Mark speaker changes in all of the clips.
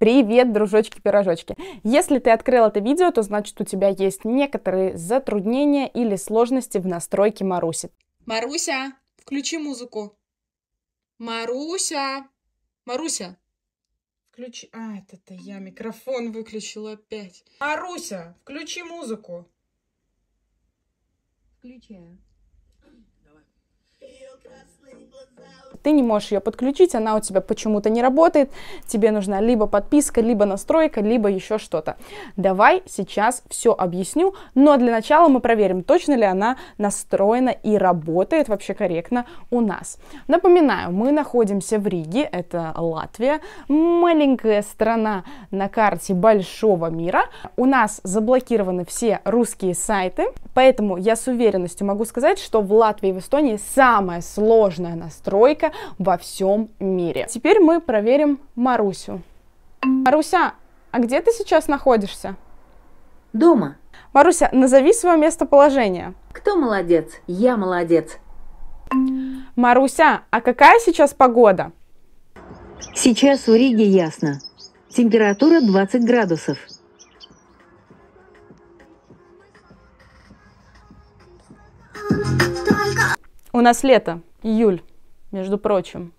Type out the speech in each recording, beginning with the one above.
Speaker 1: Привет, дружочки-пирожочки! Если ты открыл это видео, то значит у тебя есть некоторые затруднения или сложности в настройке Маруси. Маруся, включи музыку. Маруся! Маруся! Включи... А, это-то я микрофон выключила опять. Маруся, включи музыку. Включаю. Давай. Ты не можешь ее подключить, она у тебя почему-то не работает, тебе нужна либо подписка, либо настройка, либо еще что-то. Давай сейчас все объясню, но ну, а для начала мы проверим, точно ли она настроена и работает вообще корректно у нас. Напоминаю, мы находимся в Риге, это Латвия, маленькая страна на карте большого мира. У нас заблокированы все русские сайты, поэтому я с уверенностью могу сказать, что в Латвии и в Эстонии самое сложная настройка во всем мире. Теперь мы проверим Марусю. Маруся, а где ты сейчас находишься? Дома. Маруся, назови свое местоположение. Кто молодец? Я молодец. Маруся, а какая сейчас погода? Сейчас в Риге ясно. Температура 20 градусов. У нас лето, июль, между прочим.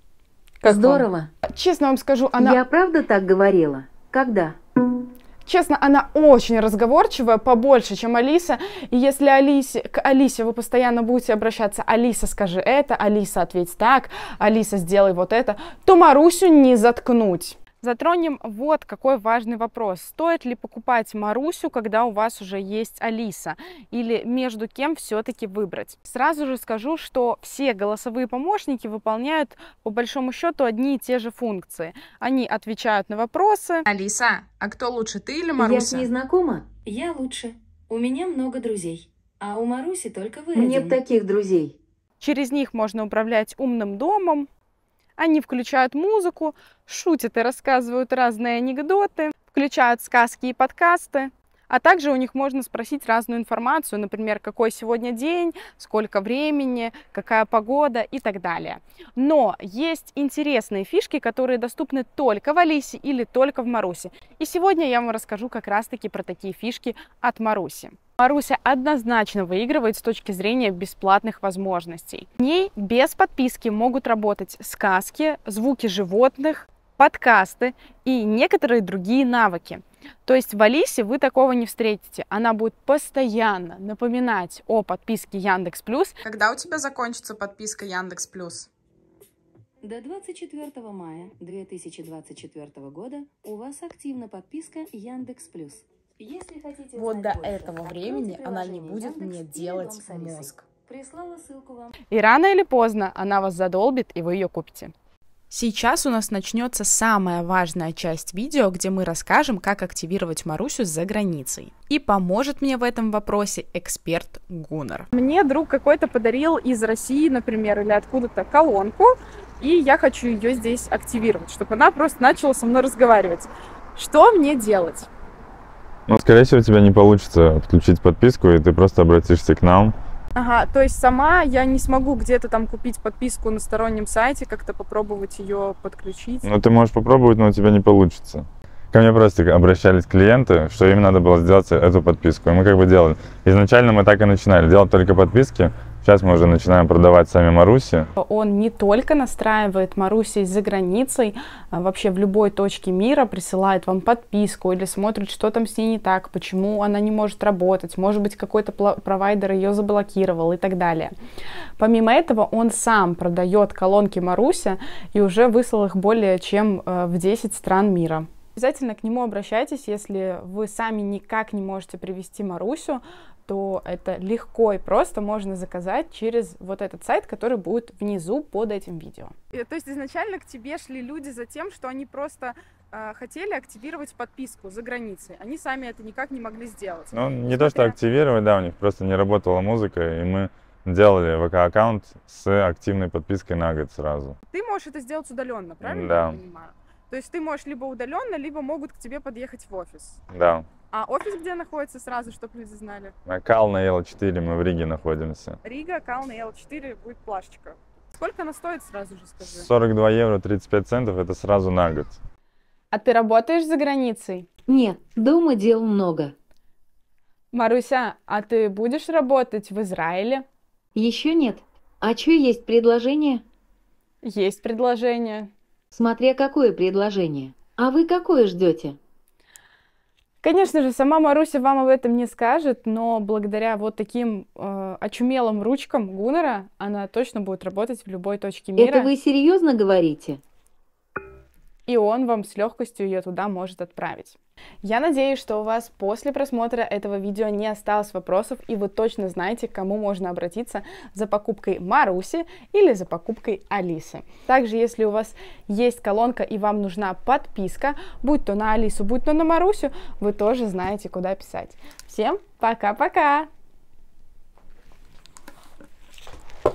Speaker 2: Как Здорово.
Speaker 1: Вам? Честно вам скажу, она... Я правда так говорила? Когда? Честно, она очень разговорчивая, побольше, чем Алиса. И если Алисе, к Алисе вы постоянно будете обращаться, Алиса, скажи это, Алиса, ответь так, Алиса, сделай вот это, то Марусю не заткнуть затронем вот какой важный вопрос. Стоит ли покупать Марусю, когда у вас уже есть Алиса? Или между кем все-таки выбрать? Сразу же скажу, что все голосовые помощники выполняют по большому счету одни и те же функции. Они отвечают на вопросы. Алиса, а кто лучше, ты или Маруся? Я с ней знакома. Я лучше. У меня много друзей. А у Маруси только вы Нет один. таких друзей. Через них можно управлять умным домом, они включают музыку, шутят и рассказывают разные анекдоты, включают сказки и подкасты. А также у них можно спросить разную информацию, например, какой сегодня день, сколько времени, какая погода и так далее. Но есть интересные фишки, которые доступны только в Алисе или только в Марусе. И сегодня я вам расскажу как раз-таки про такие фишки от Маруси. Маруся однозначно выигрывает с точки зрения бесплатных возможностей. В ней без подписки могут работать сказки, звуки животных, подкасты и некоторые другие навыки. То есть в Алисе вы такого не встретите. Она будет постоянно напоминать о подписке Яндекс Плюс. Когда у тебя закончится подписка Яндекс Плюс? До 24 мая 2024 года у вас активна подписка Яндекс Плюс. Если хотите вот до больше, этого времени она не будет мне делать мозг. Прислала ссылку вам. И рано или поздно она вас задолбит, и вы ее купите. Сейчас у нас начнется самая важная часть видео, где мы расскажем, как активировать Марусю за границей. И поможет мне в этом вопросе эксперт Гуннер. Мне друг какой-то подарил из России, например, или откуда-то колонку, и я хочу ее здесь активировать, чтобы она просто начала со мной разговаривать. Что мне делать?
Speaker 2: Ну, скорее всего, у тебя не получится подключить подписку, и ты просто обратишься к нам.
Speaker 1: Ага, то есть сама я не смогу где-то там купить подписку на стороннем сайте, как-то попробовать ее подключить. Ну, ты
Speaker 2: можешь попробовать, но у тебя не получится. Ко мне просто обращались клиенты, что им надо было сделать эту подписку. И мы как бы делали. Изначально мы так и начинали, делать только подписки, Сейчас мы уже начинаем продавать сами Маруси.
Speaker 1: Он не только настраивает Маруси за границей, а вообще в любой точке мира присылает вам подписку или смотрит, что там с ней не так, почему она не может работать, может быть какой-то провайдер ее заблокировал и так далее. Помимо этого он сам продает колонки Маруси и уже выслал их более чем э, в 10 стран мира. Обязательно к нему обращайтесь, если вы сами никак не можете привести Марусю, то это легко и просто можно заказать через вот этот сайт, который будет внизу под этим видео. То есть изначально к тебе шли люди за тем, что они просто а, хотели активировать подписку за границей. Они сами это никак не могли сделать. Ну, не то, что
Speaker 2: активировать, да, у них просто не работала музыка, и мы делали ВК-аккаунт с активной подпиской на год сразу.
Speaker 1: Ты можешь это сделать удаленно, правильно да. я понимаю? То есть ты можешь либо удаленно, либо могут к тебе подъехать в офис. Да. А офис где находится сразу, чтобы люди знали?
Speaker 2: Кал на Л4, мы в Риге находимся.
Speaker 1: Рига, Кал на Л4, будет плашечка. Сколько она стоит сразу же, скажи?
Speaker 2: 42 евро 35 центов, это сразу на год.
Speaker 1: А ты работаешь за границей? Нет, дома дел много. Маруся, а ты будешь работать в Израиле? Еще нет. А что, есть предложение? Есть предложение. Смотря какое предложение. А вы какое ждете? Конечно же, сама Маруся вам об этом не скажет, но благодаря вот таким э, очумелым ручкам Гуннера она точно будет работать в любой точке мира. Это вы серьезно говорите? и он вам с легкостью ее туда может отправить. Я надеюсь, что у вас после просмотра этого видео не осталось вопросов, и вы точно знаете, к кому можно обратиться за покупкой Маруси или за покупкой Алисы. Также, если у вас есть колонка и вам нужна подписка, будь то на Алису, будь то на Марусю, вы тоже знаете, куда писать. Всем пока-пока!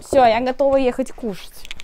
Speaker 1: Все, я готова ехать кушать.